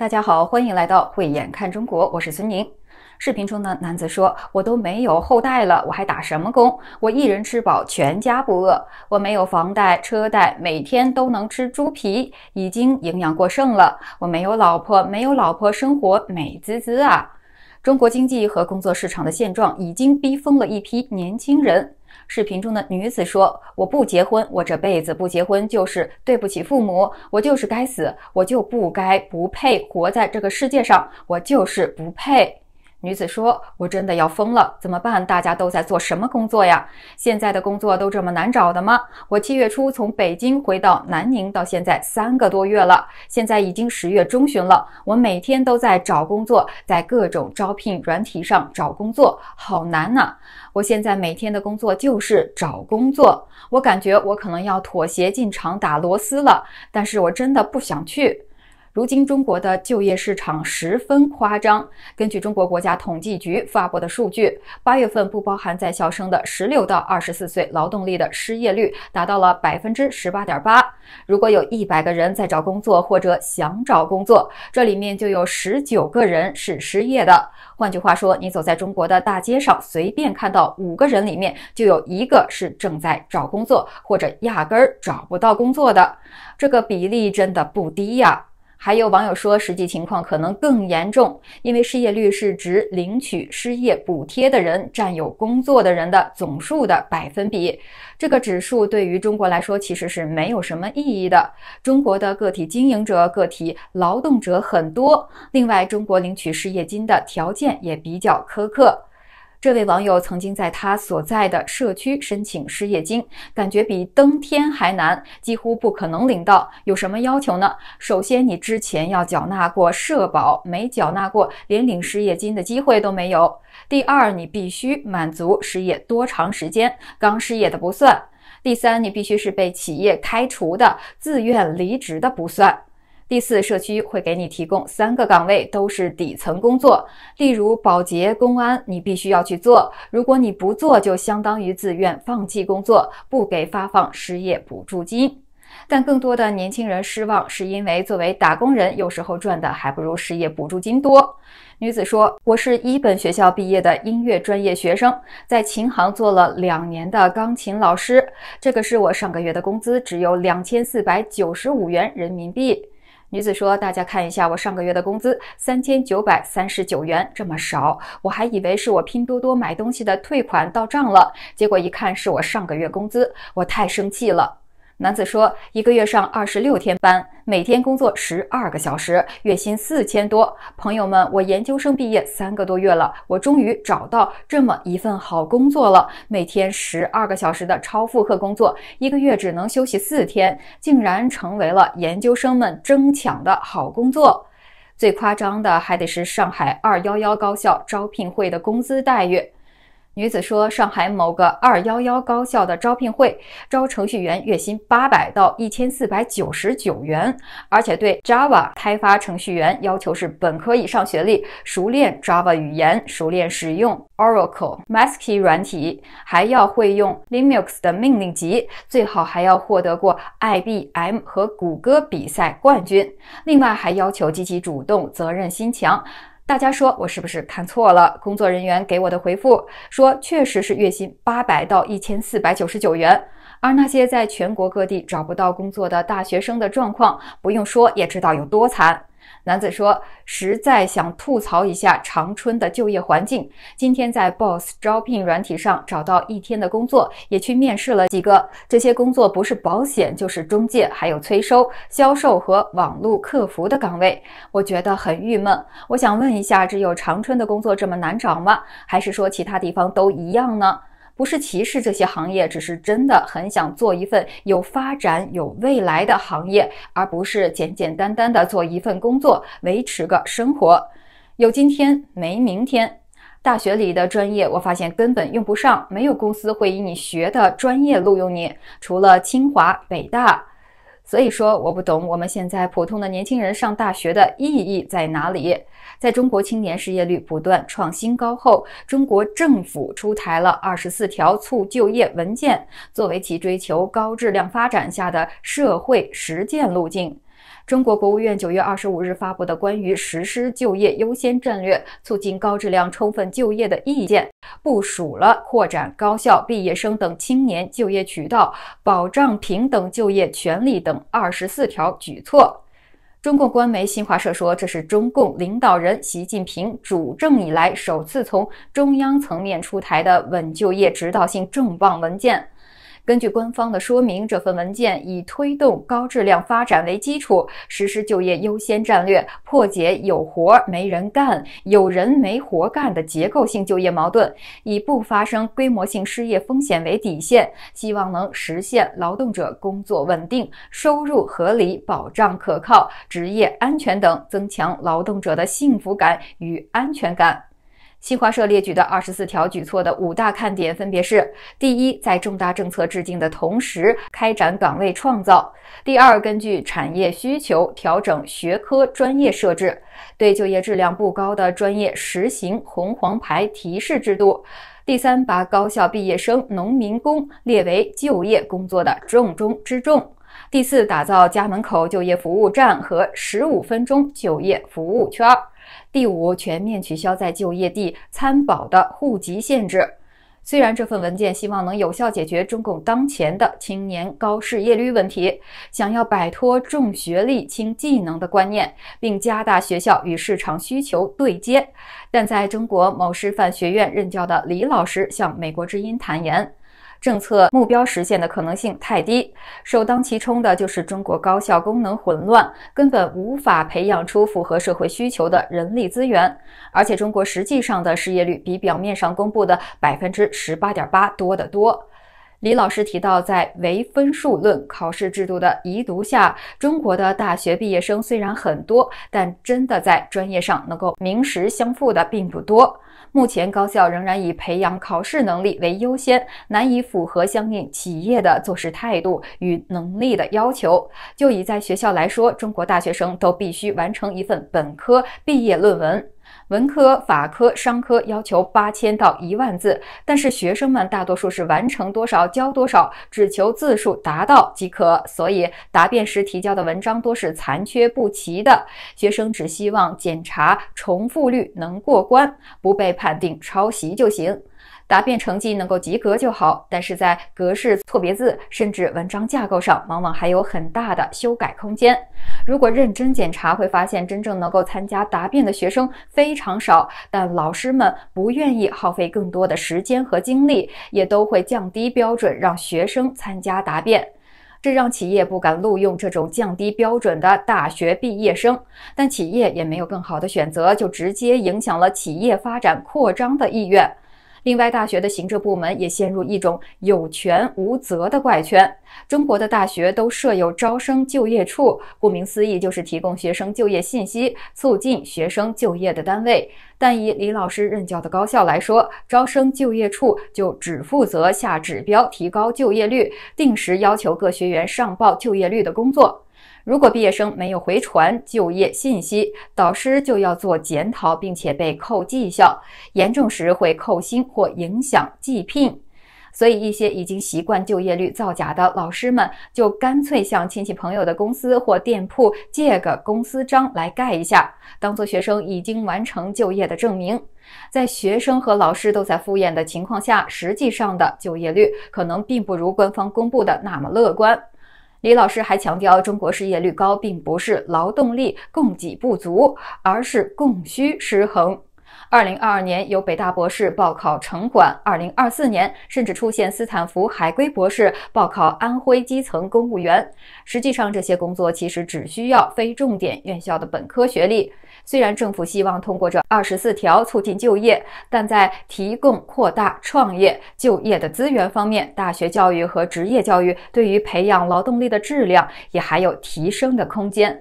大家好，欢迎来到慧眼看中国，我是孙宁。视频中呢，男子说：“我都没有后代了，我还打什么工？我一人吃饱，全家不饿。我没有房贷、车贷，每天都能吃猪皮，已经营养过剩了。我没有老婆，没有老婆，生活美滋滋啊！中国经济和工作市场的现状已经逼疯了一批年轻人。”视频中的女子说：“我不结婚，我这辈子不结婚，就是对不起父母，我就是该死，我就不该，不配活在这个世界上，我就是不配。”女子说：“我真的要疯了，怎么办？大家都在做什么工作呀？现在的工作都这么难找的吗？我七月初从北京回到南宁，到现在三个多月了，现在已经十月中旬了。我每天都在找工作，在各种招聘软体上找工作，好难呐！我现在每天的工作就是找工作，我感觉我可能要妥协进厂打螺丝了，但是我真的不想去。”如今中国的就业市场十分夸张。根据中国国家统计局发布的数据，八月份不包含在校生的十六到二十四岁劳动力的失业率达到了百分之十八点八。如果有一百个人在找工作或者想找工作，这里面就有十九个人是失业的。换句话说，你走在中国的大街上，随便看到五个人里面就有一个是正在找工作或者压根儿找不到工作的。这个比例真的不低呀。还有网友说，实际情况可能更严重，因为失业率是指领取失业补贴的人占有工作的人的总数的百分比。这个指数对于中国来说其实是没有什么意义的。中国的个体经营者、个体劳动者很多，另外，中国领取失业金的条件也比较苛刻。这位网友曾经在他所在的社区申请失业金，感觉比登天还难，几乎不可能领到。有什么要求呢？首先，你之前要缴纳过社保，没缴纳过，连领失业金的机会都没有。第二，你必须满足失业多长时间，刚失业的不算。第三，你必须是被企业开除的，自愿离职的不算。第四社区会给你提供三个岗位，都是底层工作，例如保洁、公安，你必须要去做。如果你不做，就相当于自愿放弃工作，不给发放失业补助金。但更多的年轻人失望是因为，作为打工人，有时候赚的还不如失业补助金多。女子说：“我是一本学校毕业的音乐专业学生，在琴行做了两年的钢琴老师，这个是我上个月的工资，只有两千四百九十五元人民币。”女子说：“大家看一下，我上个月的工资三千九百三十九元，这么少，我还以为是我拼多多买东西的退款到账了，结果一看是我上个月工资，我太生气了。”男子说：“一个月上二十六天班，每天工作十二个小时，月薪四千多。朋友们，我研究生毕业三个多月了，我终于找到这么一份好工作了。每天十二个小时的超负荷工作，一个月只能休息四天，竟然成为了研究生们争抢的好工作。最夸张的还得是上海二幺幺高校招聘会的工资待遇。”女子说，上海某个“二幺幺”高校的招聘会招程序员，月薪八百到一千四百九十九元，而且对 Java 开发程序员要求是本科以上学历，熟练 Java 语言，熟练使用 Oracle、m a s k y 软体，还要会用 Linux 的命令集，最好还要获得过 IBM 和谷歌比赛冠军。另外还要求积极主动、责任心强。大家说我是不是看错了？工作人员给我的回复说，确实是月薪八百到一千四百九十九元，而那些在全国各地找不到工作的大学生的状况，不用说也知道有多惨。男子说：“实在想吐槽一下长春的就业环境。今天在 BOSS 招聘软体上找到一天的工作，也去面试了几个。这些工作不是保险，就是中介，还有催收、销售和网络客服的岗位。我觉得很郁闷。我想问一下，只有长春的工作这么难找吗？还是说其他地方都一样呢？”不是歧视这些行业，只是真的很想做一份有发展、有未来的行业，而不是简简单单的做一份工作维持个生活。有今天没明天。大学里的专业，我发现根本用不上，没有公司会以你学的专业录用你，除了清华、北大。所以说，我不懂我们现在普通的年轻人上大学的意义在哪里？在中国青年失业率不断创新高后，中国政府出台了二十四条促就业文件，作为其追求高质量发展下的社会实践路径。中国国务院九月二十五日发布的关于实施就业优先战略、促进高质量充分就业的意见，部署了扩展高校毕业生等青年就业渠道、保障平等就业权利等二十四条举措。中共官媒新华社说，这是中共领导人习近平主政以来首次从中央层面出台的稳就业指导性重磅文件。根据官方的说明，这份文件以推动高质量发展为基础，实施就业优先战略，破解有活没人干、有人没活干的结构性就业矛盾，以不发生规模性失业风险为底线，希望能实现劳动者工作稳定、收入合理、保障可靠、职业安全等，增强劳动者的幸福感与安全感。新华社列举的二十四条举措的五大看点分别是：第一，在重大政策制定的同时开展岗位创造；第二，根据产业需求调整学科专业设置，对就业质量不高的专业实行红黄牌提示制度；第三，把高校毕业生、农民工列为就业工作的重中之重；第四，打造家门口就业服务站和十五分钟就业服务圈。第五，全面取消在就业地参保的户籍限制。虽然这份文件希望能有效解决中共当前的青年高失业率问题，想要摆脱重学历轻技能的观念，并加大学校与市场需求对接，但在中国某师范学院任教的李老师向美国之音坦言。政策目标实现的可能性太低，首当其冲的就是中国高校功能混乱，根本无法培养出符合社会需求的人力资源。而且，中国实际上的失业率比表面上公布的百分之十八点八多得多。李老师提到，在唯分数论考试制度的遗毒下，中国的大学毕业生虽然很多，但真的在专业上能够名实相符的并不多。目前，高校仍然以培养考试能力为优先，难以符合相应企业的做事态度与能力的要求。就以在学校来说，中国大学生都必须完成一份本科毕业论文。文科、法科、商科要求八千到一万字，但是学生们大多数是完成多少交多少，只求字数达到即可，所以答辩时提交的文章多是残缺不齐的。学生只希望检查重复率能过关，不被判定抄袭就行。答辩成绩能够及格就好，但是在格式、错别字，甚至文章架构上，往往还有很大的修改空间。如果认真检查，会发现真正能够参加答辩的学生非常少。但老师们不愿意耗费更多的时间和精力，也都会降低标准，让学生参加答辩。这让企业不敢录用这种降低标准的大学毕业生，但企业也没有更好的选择，就直接影响了企业发展扩张的意愿。另外，大学的行政部门也陷入一种有权无责的怪圈。中国的大学都设有招生就业处，顾名思义就是提供学生就业信息、促进学生就业的单位。但以李老师任教的高校来说，招生就业处就只负责下指标、提高就业率，定时要求各学员上报就业率的工作。如果毕业生没有回传就业信息，导师就要做检讨，并且被扣绩效，严重时会扣薪或影响绩聘。所以，一些已经习惯就业率造假的老师们，就干脆向亲戚朋友的公司或店铺借个公司章来盖一下，当做学生已经完成就业的证明。在学生和老师都在敷衍的情况下，实际上的就业率可能并不如官方公布的那么乐观。李老师还强调，中国失业率高并不是劳动力供给不足，而是供需失衡。二零二二年有北大博士报考城管，二零二四年甚至出现斯坦福海归博士报考安徽基层公务员。实际上，这些工作其实只需要非重点院校的本科学历。虽然政府希望通过这二十四条促进就业，但在提供扩大创业就业的资源方面，大学教育和职业教育对于培养劳动力的质量也还有提升的空间。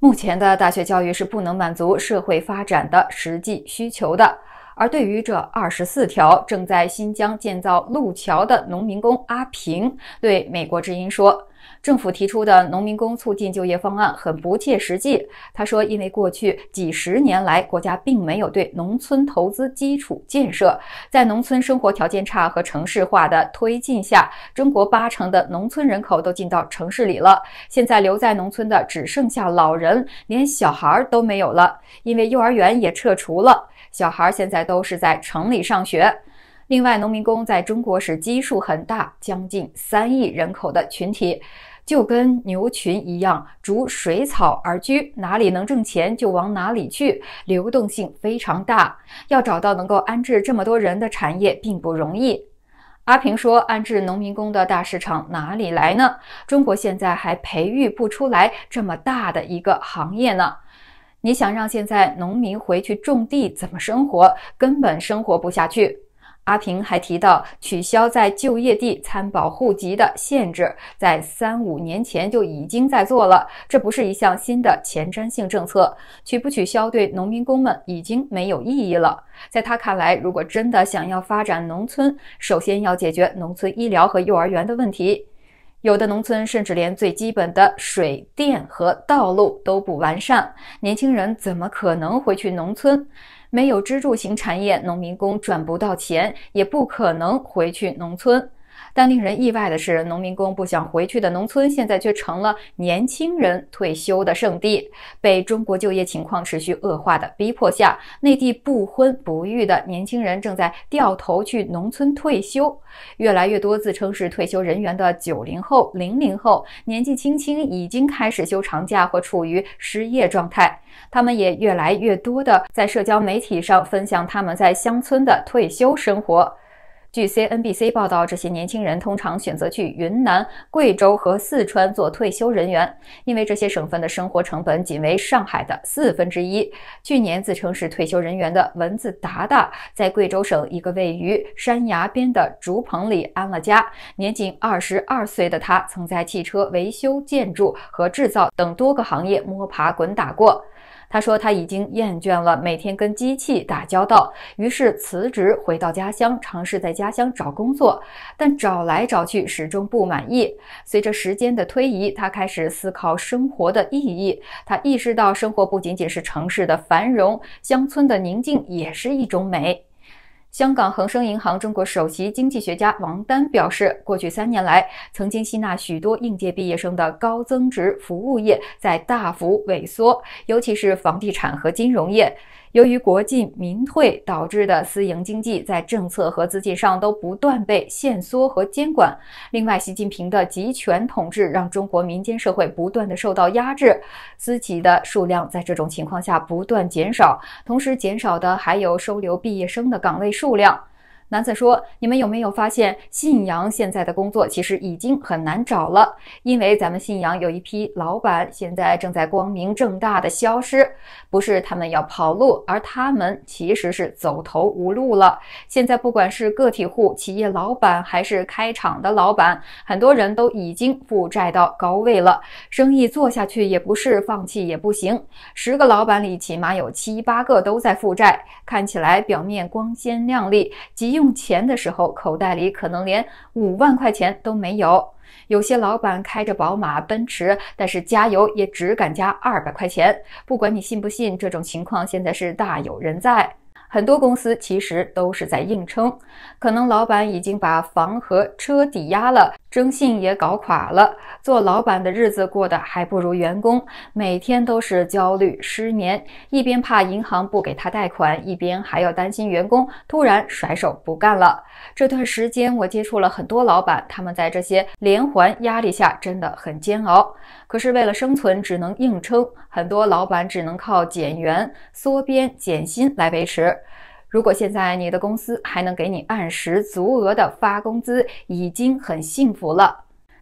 目前的大学教育是不能满足社会发展的实际需求的。而对于这二十四条，正在新疆建造路桥的农民工阿平对美国之音说。政府提出的农民工促进就业方案很不切实际。他说，因为过去几十年来，国家并没有对农村投资基础建设，在农村生活条件差和城市化的推进下，中国八成的农村人口都进到城市里了。现在留在农村的只剩下老人，连小孩都没有了，因为幼儿园也撤除了，小孩现在都是在城里上学。另外，农民工在中国是基数很大，将近三亿人口的群体。就跟牛群一样，逐水草而居，哪里能挣钱就往哪里去，流动性非常大。要找到能够安置这么多人的产业，并不容易。阿平说，安置农民工的大市场哪里来呢？中国现在还培育不出来这么大的一个行业呢。你想让现在农民回去种地，怎么生活？根本生活不下去。阿平还提到，取消在就业地参保户籍的限制，在三五年前就已经在做了，这不是一项新的前瞻性政策。取不取消，对农民工们已经没有意义了。在他看来，如果真的想要发展农村，首先要解决农村医疗和幼儿园的问题。有的农村甚至连最基本的水电和道路都不完善，年轻人怎么可能回去农村？没有支柱型产业，农民工赚不到钱，也不可能回去农村。但令人意外的是，农民工不想回去的农村，现在却成了年轻人退休的圣地。被中国就业情况持续恶化的逼迫下，内地不婚不育的年轻人正在掉头去农村退休。越来越多自称是退休人员的九零后、零零后，年纪轻轻已经开始休长假或处于失业状态。他们也越来越多的在社交媒体上分享他们在乡村的退休生活。据 CNBC 报道，这些年轻人通常选择去云南、贵州和四川做退休人员，因为这些省份的生活成本仅为上海的四分之一。去年自称是退休人员的文子达达，在贵州省一个位于山崖边的竹棚里安了家。年仅二十二岁的他，曾在汽车维修、建筑和制造等多个行业摸爬滚打过。他说他已经厌倦了每天跟机器打交道，于是辞职回到家乡，尝试在家乡找工作，但找来找去始终不满意。随着时间的推移，他开始思考生活的意义。他意识到，生活不仅仅是城市的繁荣，乡村的宁静也是一种美。香港恒生银行中国首席经济学家王丹表示，过去三年来，曾经吸纳许多应届毕业生的高增值服务业在大幅萎缩，尤其是房地产和金融业。由于国进民退导致的私营经济在政策和资金上都不断被限缩和监管。另外，习近平的集权统治让中国民间社会不断的受到压制，私企的数量在这种情况下不断减少，同时减少的还有收留毕业生的岗位数量。男子说：“你们有没有发现，信阳现在的工作其实已经很难找了？因为咱们信阳有一批老板现在正在光明正大的消失，不是他们要跑路，而他们其实是走投无路了。现在不管是个体户、企业老板，还是开厂的老板，很多人都已经负债到高位了，生意做下去也不是，放弃也不行。十个老板里起码有七八个都在负债，看起来表面光鲜亮丽，极。”用钱的时候，口袋里可能连五万块钱都没有。有些老板开着宝马、奔驰，但是加油也只敢加二百块钱。不管你信不信，这种情况现在是大有人在。很多公司其实都是在硬撑，可能老板已经把房和车抵押了。征信也搞垮了，做老板的日子过得还不如员工，每天都是焦虑失眠，一边怕银行不给他贷款，一边还要担心员工突然甩手不干了。这段时间我接触了很多老板，他们在这些连环压力下真的很煎熬，可是为了生存只能硬撑，很多老板只能靠减员、缩编、减薪来维持。如果现在你的公司还能给你按时足额的发工资，已经很幸福了。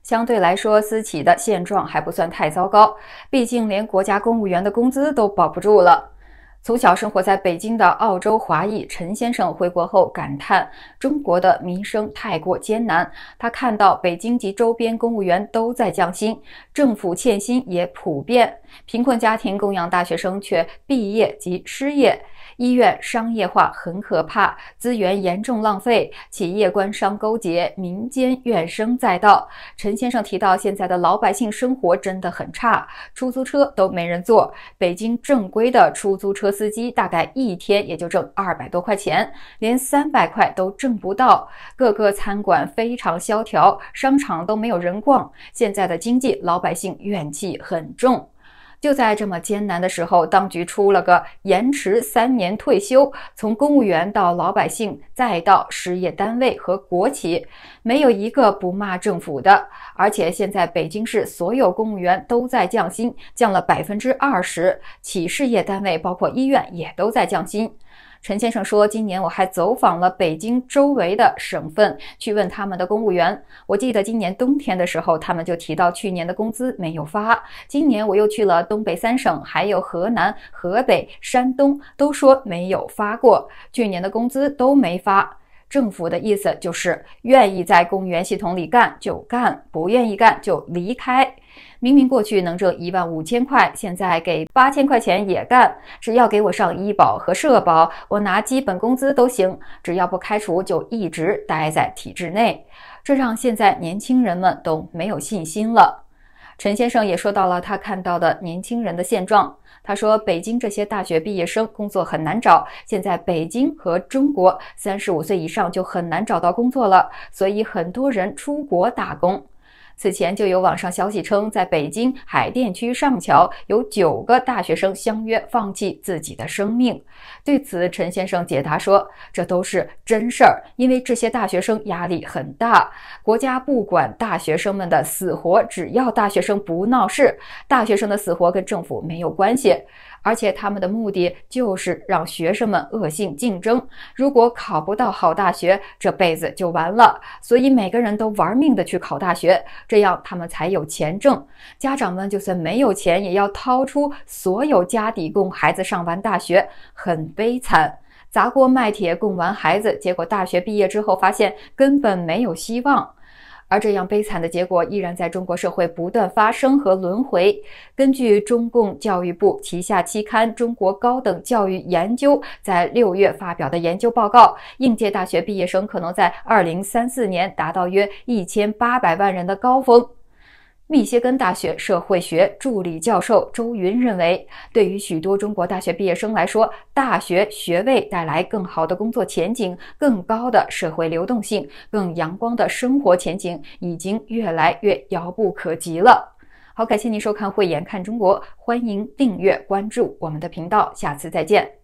相对来说，私企的现状还不算太糟糕，毕竟连国家公务员的工资都保不住了。从小生活在北京的澳洲华裔陈先生回国后感叹：“中国的民生太过艰难。”他看到北京及周边公务员都在降薪，政府欠薪也普遍，贫困家庭供养大学生却毕业即失业。医院商业化很可怕，资源严重浪费，企业官商勾结，民间怨声载道。陈先生提到，现在的老百姓生活真的很差，出租车都没人坐。北京正规的出租车司机大概一天也就挣二百多块钱，连三百块都挣不到。各个餐馆非常萧条，商场都没有人逛。现在的经济，老百姓怨气很重。就在这么艰难的时候，当局出了个延迟三年退休，从公务员到老百姓，再到事业单位和国企，没有一个不骂政府的。而且现在北京市所有公务员都在降薪，降了百分之二十，企事业单位包括医院也都在降薪。陈先生说：“今年我还走访了北京周围的省份，去问他们的公务员。我记得今年冬天的时候，他们就提到去年的工资没有发。今年我又去了东北三省，还有河南、河北、山东，都说没有发过去年的工资，都没发。政府的意思就是，愿意在公务员系统里干就干，不愿意干就离开。”明明过去能挣一万五千块，现在给八千块钱也干。只要给我上医保和社保，我拿基本工资都行。只要不开除，就一直待在体制内。这让现在年轻人们都没有信心了。陈先生也说到了他看到的年轻人的现状。他说，北京这些大学毕业生工作很难找。现在北京和中国三十五岁以上就很难找到工作了，所以很多人出国打工。此前就有网上消息称，在北京海淀区上桥有九个大学生相约放弃自己的生命。对此，陈先生解答说：“这都是真事儿，因为这些大学生压力很大。国家不管大学生们的死活，只要大学生不闹事，大学生的死活跟政府没有关系。”而且他们的目的就是让学生们恶性竞争，如果考不到好大学，这辈子就完了。所以每个人都玩命的去考大学，这样他们才有钱挣。家长们就算没有钱，也要掏出所有家底供孩子上完大学，很悲惨，砸锅卖铁供完孩子，结果大学毕业之后发现根本没有希望。而这样悲惨的结果依然在中国社会不断发生和轮回。根据中共教育部旗下期刊《中国高等教育研究》在六月发表的研究报告，应届大学毕业生可能在二零三四年达到约一千八百万人的高峰。密歇根大学社会学助理教授周云认为，对于许多中国大学毕业生来说，大学学位带来更好的工作前景、更高的社会流动性、更阳光的生活前景，已经越来越遥不可及了。好，感谢您收看《慧眼看中国》，欢迎订阅关注我们的频道，下次再见。